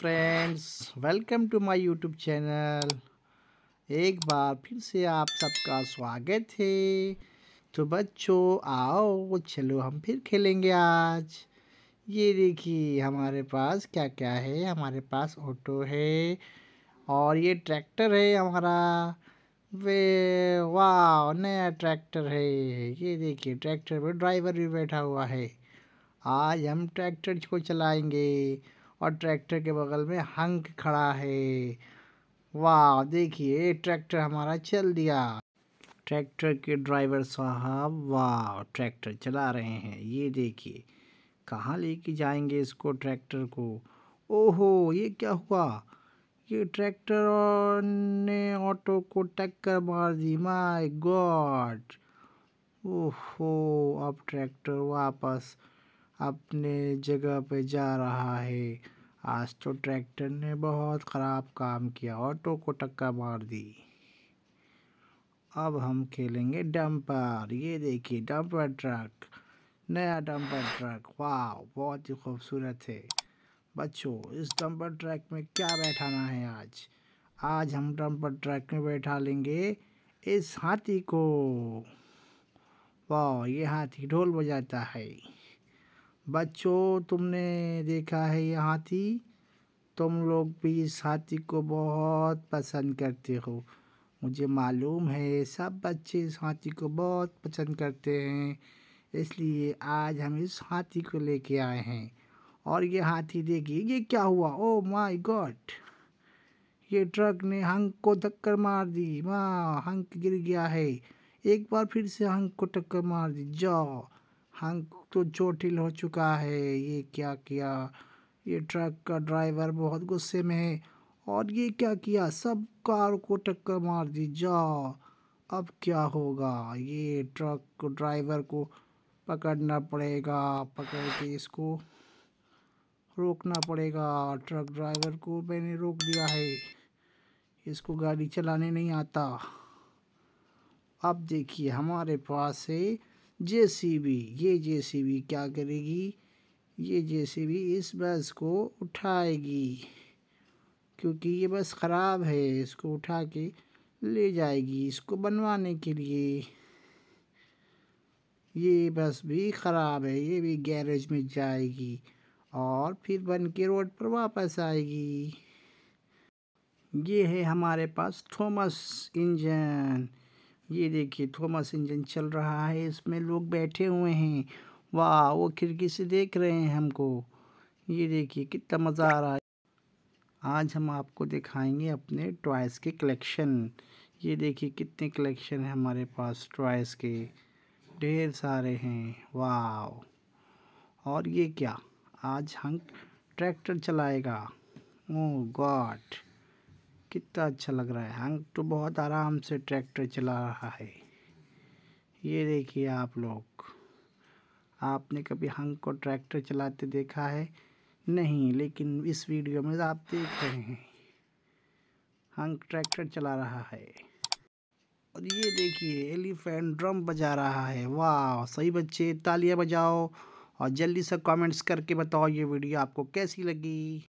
friends welcome to my YouTube channel एक बार फिर से आप सबका स्वागत है तो बच्चों आओ चलो हम फिर खेलेंगे आज ये देखिए हमारे पास क्या क्या है हमारे पास ऑटो है और ये ट्रैक्टर है हमारा वे वाह नया ट्रैक्टर है ये देखिए ट्रैक्टर पर ड्राइवर भी बैठा हुआ है आज हम ट्रैक्टर को चलाएंगे और ट्रैक्टर के बगल में हंक खड़ा है वाह देखिए ट्रैक्टर हमारा चल दिया ट्रैक्टर के ड्राइवर साहब वाह ट्रैक्टर चला रहे हैं ये देखिए कहाँ लेके जाएंगे इसको ट्रैक्टर को ओहो ये क्या हुआ ये ट्रैक्टर ने ऑटो को टक्कर मार दी माय गॉड ओहो अब ट्रैक्टर वापस अपने जगह पे जा रहा है आज तो ट्रैक्टर ने बहुत ख़राब काम किया ऑटो को टक्का मार दी अब हम खेलेंगे डंपर ये देखिए डंपर ट्रक नया डंपर ट्रक वाह बहुत ही खूबसूरत है बच्चों इस डंपर ट्रक में क्या बैठाना है आज आज हम डंपर ट्रक में बैठा लेंगे इस हाथी को वाह ये हाथी ढोल बजाता है बच्चों तुमने देखा है ये हाथी तुम लोग भी इस हाथी को बहुत पसंद करते हो मुझे मालूम है सब बच्चे इस हाथी को बहुत पसंद करते हैं इसलिए आज हम इस हाथी को लेके आए हैं और ये हाथी देखिए ये क्या हुआ ओ माय गॉड ये ट्रक ने हंक को टक्कर मार दी माँ हंक गिर गया है एक बार फिर से हंक को टक्कर मार दी जाओ हम हाँ, तो चोटिल हो चुका है ये क्या किया ये ट्रक का ड्राइवर बहुत गुस्से में है और ये क्या किया सब कार को टक्कर मार दी जा अब क्या होगा ये ट्रक को ड्राइवर को पकड़ना पड़ेगा पकड़ के इसको रोकना पड़ेगा ट्रक ड्राइवर को मैंने रोक दिया है इसको गाड़ी चलाने नहीं आता अब देखिए हमारे पास है जेसीबी ये जेसीबी क्या करेगी ये जेसीबी इस बस को उठाएगी क्योंकि ये बस ख़राब है इसको उठा के ले जाएगी इसको बनवाने के लिए ये बस भी ख़राब है ये भी गैरेज में जाएगी और फिर बन के रोड पर वापस आएगी ये है हमारे पास थॉमस इंजन ये देखिए थॉमस इंजन चल रहा है इसमें लोग बैठे हुए हैं वाह वो खिड़की से देख रहे हैं हमको ये देखिए कितना मज़ा आ रहा है आज हम आपको दिखाएंगे अपने टॉयस के कलेक्शन ये देखिए कितने कलेक्शन है हमारे पास टॉयस के ढेर सारे हैं वाह और ये क्या आज हम ट्रैक्टर चलाएगा ओ गॉड कितना अच्छा लग रहा है हंग तो बहुत आराम से ट्रैक्टर चला रहा है ये देखिए आप लोग आपने कभी हंग को ट्रैक्टर चलाते देखा है नहीं लेकिन इस वीडियो में आप देख रहे हैं हंग ट्रैक्टर चला रहा है और ये देखिए एलिफेंट ड्रम बजा रहा है वाह सही बच्चे तालियां बजाओ और जल्दी से कमेंट्स करके बताओ ये वीडियो आपको कैसी लगी